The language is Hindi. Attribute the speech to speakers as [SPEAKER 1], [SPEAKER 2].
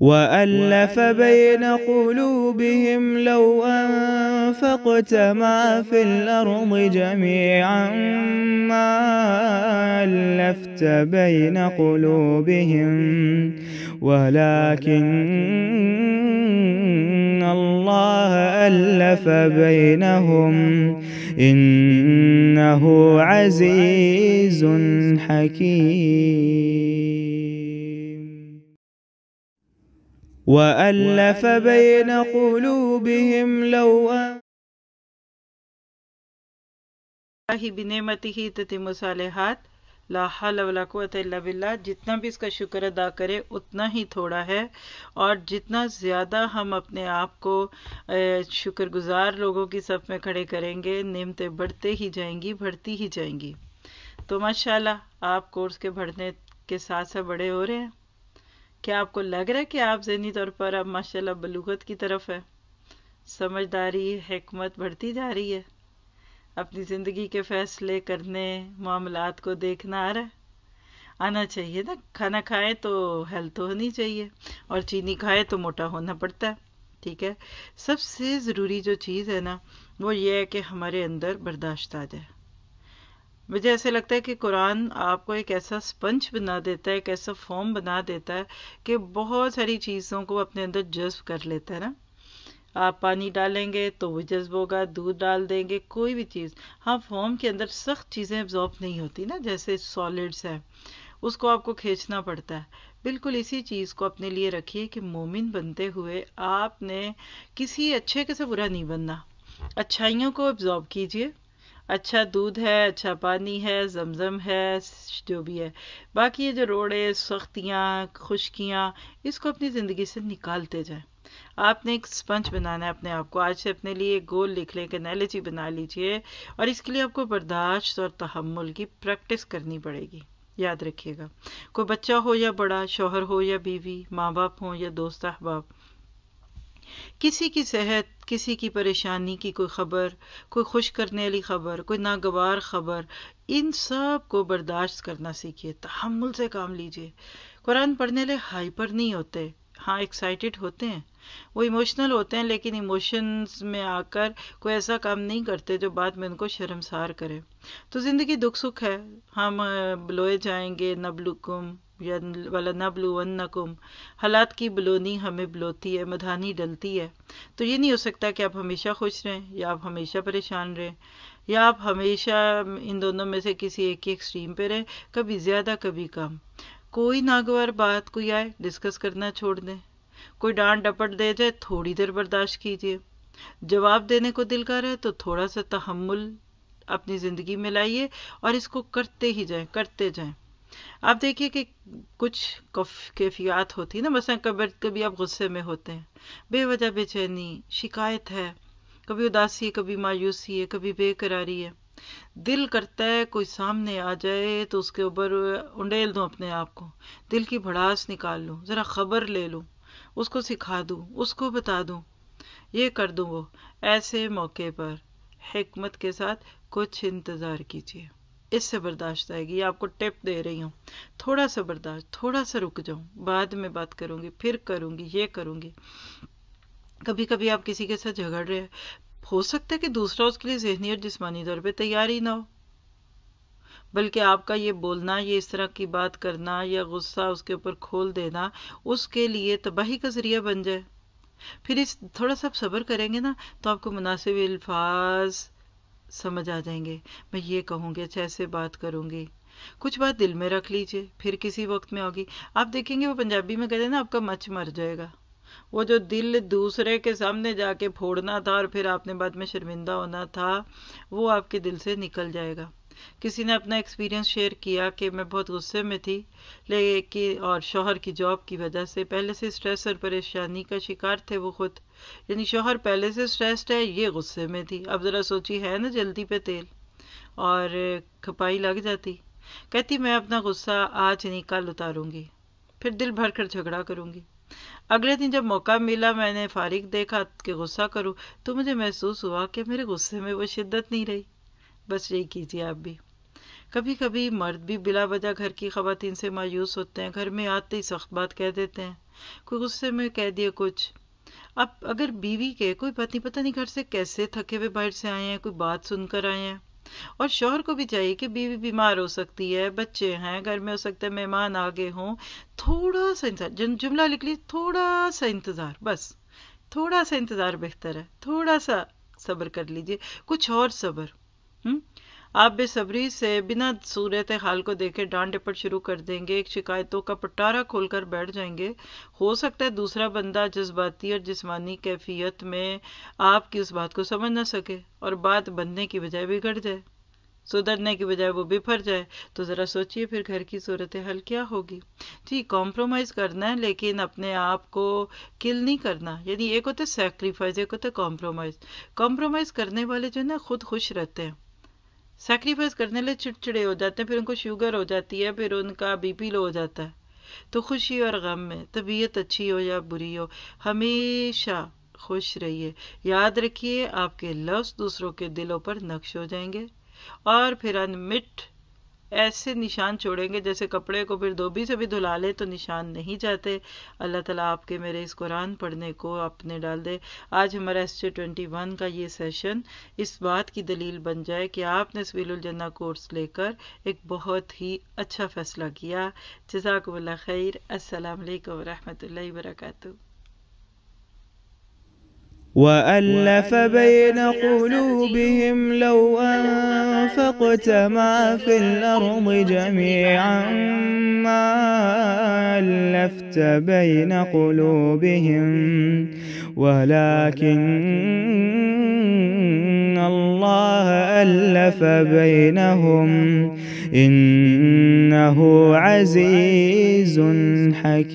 [SPEAKER 1] وألف بين قلوبهم لو أنفقت ما في الأرض جميعا ما ألفت بين قلوبهم ولكن الله ألف بينهم إنه عزيز حكيم وألف بين قلوبهم لو
[SPEAKER 2] अल्लाह बिनेमत ही ततिम सालहत ला हल वला कुत बिल्ला जितना भी इसका शुक्र अदा करे उतना ही थोड़ा है और जितना ज़्यादा हम अपने आप को शुक्रगुजार लोगों की सब में खड़े करेंगे नियमतें बढ़ते ही जाएंगी बढ़ती ही जाएंगी तो माशाल्लाह आप कोर्स के बढ़ने के साथ साथ बड़े हो रहे हैं क्या आपको लग रहा है कि आप जहनी तौर पर अब माशाल्लाह बलूगत की तरफ है समझदारी हमत बढ़ती जा रही है अपनी ज़िंदगी के फैसले करने मामलात को देखना आ रहा है आना चाहिए ना खाना खाए तो हेल्थ होनी चाहिए और चीनी खाए तो मोटा होना पड़ता है ठीक है सबसे ज़रूरी जो चीज़ है ना वो ये है कि हमारे अंदर बर्दाश्त आ जाए मुझे ऐसे लगता है कि कुरान आपको एक ऐसा स्पंच बना देता है एक ऐसा फॉर्म बना देता है कि बहुत सारी चीज़ों को अपने अंदर जज्ब कर लेता है ना आप पानी डालेंगे तो वो जज्ब होगा दूध डाल देंगे कोई भी चीज़ हाँ फॉर्म के अंदर सख्त चीज़ें एब्जॉर्ब नहीं होती ना जैसे सॉलिड्स हैं उसको आपको खींचना पड़ता है बिल्कुल इसी चीज़ को अपने लिए रखिए कि मोमिन बनते हुए आपने किसी अच्छे के से बुरा नहीं बनना अच्छाइयों को एब्जॉर्ब कीजिए अच्छा दूध है अच्छा पानी है जमजम है जो भी है बाकी ये जो रोड़े सख्तियाँ खुशकियाँ इसको अपनी ज़िंदगी से निकालते जाए आपने एक स्पंज बनाना है अपने आप को आज से अपने लिए गोल लिख लें एक एनालिजी बना लीजिए और इसके लिए आपको बर्दाश्त और तहमुल की प्रैक्टिस करनी पड़ेगी याद रखिएगा कोई बच्चा हो या बड़ा शोहर हो या बीवी माँ बाप हो या दोस्त अहबाब किसी की सेहत किसी की परेशानी की कोई ख़बर कोई खुश करने वाली ख़बर कोई नागवार ख़बर इन सब को बर्दाश्त करना सीखिए तहमुल से काम लीजिए कुरान पढ़ने वाले हाइपर नहीं होते हाँ एक्साइटेड होते हैं वो इमोशनल होते हैं लेकिन इमोशंस में आकर कोई ऐसा काम नहीं करते जो बाद में उनको शर्मसार करे तो ज़िंदगी दुख सुख है हम लोए जाएंगे नबलुकुम वलना बलूवन्नकुम हालात की बलोनी हमें बलोती है मधानी डलती है तो ये नहीं हो सकता कि आप हमेशा खुश रहें या आप हमेशा परेशान रहें या आप हमेशा इन दोनों में से किसी एक ही एक्सट्रीम पे रहें कभी ज़्यादा कभी कम कोई नागवार बात कोई आए डिस्कस करना छोड़ दें कोई डांट डपट दे जाए थोड़ी देर बर्दाश्त कीजिए जवाब देने को दिल कर है तो थोड़ा सा तहमुल अपनी ज़िंदगी में लाइए और इसको करते ही जाए करते जाए आप देखिए कि कुछ कैफियात होती है ना मसा कभी कभी आप गुस्से में होते हैं बेवजह बेचैनी शिकायत है कभी उदासी है कभी मायूसी है कभी बेकरारी है दिल करता है कोई सामने आ जाए तो उसके ऊपर उंडेल दूँ अपने आप को दिल की भड़ास निकाल लूँ ज़रा खबर ले लूँ उसको सिखा दूँ उसको बता दूँ ये कर दूँ वो ऐसे मौके पर हमत के साथ कुछ इंतज़ार कीजिए इससे बर्दाश्त आएगी आपको टिप दे रही हूँ थोड़ा सा बर्दाश्त थोड़ा सा रुक जाऊं बाद में बात करूँगी फिर करूँगी ये करूँगी कभी कभी आप किसी के साथ झगड़ रहे हैं हो सकता है कि दूसरा उसके लिए जहनी और जिसमानी तौर पर तैयार ही ना हो बल्कि आपका ये बोलना ये इस तरह की बात करना या गुस्सा उसके ऊपर खोल देना उसके लिए तबाही का जरिया बन जाए फिर इस थोड़ा सा सब्र करेंगे ना तो आपको मुनासिब अल्फाज समझ आ जाएंगे मैं ये कहूँगी अच्छा ऐसे बात करूँगी कुछ बात दिल में रख लीजिए फिर किसी वक्त में होगी आप देखेंगे वो पंजाबी में कहते हैं ना आपका मच मर जाएगा वो जो दिल दूसरे के सामने जाके फोड़ना था और फिर आपने बाद में शर्मिंदा होना था वो आपके दिल से निकल जाएगा किसी ने अपना एक्सपीरियंस शेयर किया कि मैं बहुत गुस्से में थी लेकिन और शोहर की जॉब की वजह से पहले से स्ट्रेस और परेशानी का शिकार थे वो खुद यानी शोहर पहले से स्ट्रेस्ड है ये गुस्से में थी अब ज़रा सोची है ना जल्दी पे तेल और खपाई लग जाती कहती मैं अपना गुस्सा आज नहीं कल उतारूंगी फिर दिल भर कर झगड़ा करूंगी अगले दिन जब मौका मिला मैंने फारिक देखा कि गुस्सा करूं तो मुझे महसूस हुआ कि मेरे गुस्से में वो शिद्दत नहीं रही बस यही कीजिए आप भी कभी कभी मर्द भी बिला वजह घर की खातन से मायूस होते हैं घर में आते ही सख्त बात कह देते हैं कोई गुस्से में कह दिए कुछ अब अगर बीवी के कोई पति पता नहीं घर से कैसे थके हुए बाहर से आए हैं कोई बात सुनकर आए हैं और शोहर को भी चाहिए कि बीवी बीमार हो सकती है बच्चे हैं घर में हो सकता है मेहमान आगे हों थोड़ा सा इंतजार जुमला लिख ली थोड़ा सा इंतज़ार बस थोड़ा सा इंतज़ार बेहतर है थोड़ा सा सब्र कर लीजिए कुछ और सब्र हम्म? आप बेसब्री से बिना सूरत हाल को देखे डांट डपट शुरू कर देंगे एक शिकायतों का पटारा खोलकर बैठ जाएंगे हो सकता है दूसरा बंदा जज्बाती और जिसमानी कैफियत में आपकी उस बात को समझ ना सके और बात बनने की बजाय बिगड़ जाए सुधरने की बजाय वो बिफर जाए तो ज़रा सोचिए फिर घर की सूरत हाल क्या होगी जी कॉम्प्रोमाइज़ करना है लेकिन अपने आप को किल नहीं करना यानी एक होता है सेक्रीफाइस एक होता है कॉम्प्रोमाइज़ कॉम्प्रोमाइज़ करने वाले जो है ना खुद खुश रहते हैं सेक्रीफाइस करने लिए चिड़चिड़े हो जाते हैं फिर उनको शुगर हो जाती है फिर उनका बीपी लो हो जाता है तो खुशी और गम में तबीयत अच्छी हो या बुरी हो हमेशा खुश रहिए याद रखिए आपके लफ्ज़ दूसरों के दिलों पर नक्श हो जाएंगे और फिर अनमिट ऐसे निशान छोड़ेंगे जैसे कपड़े को फिर धोबी से भी धुला ले तो निशान नहीं जाते अल्लाह ताला आपके मेरे इस कुरान पढ़ने को अपने डाल दे आज हमारा एस जे ट्वेंटी वन का ये सेशन इस बात की दलील बन जाए कि आपने जन्ना कोर्स लेकर एक बहुत ही अच्छा फैसला किया जजाकबल्ला खैर असल वरहमल वर्का
[SPEAKER 1] وألف بين قلوبهم لو أنفقت ما في الأرض جميعا ما ألفت بين قلوبهم ولكن الله ألف بينهم إنه عزيز حكيم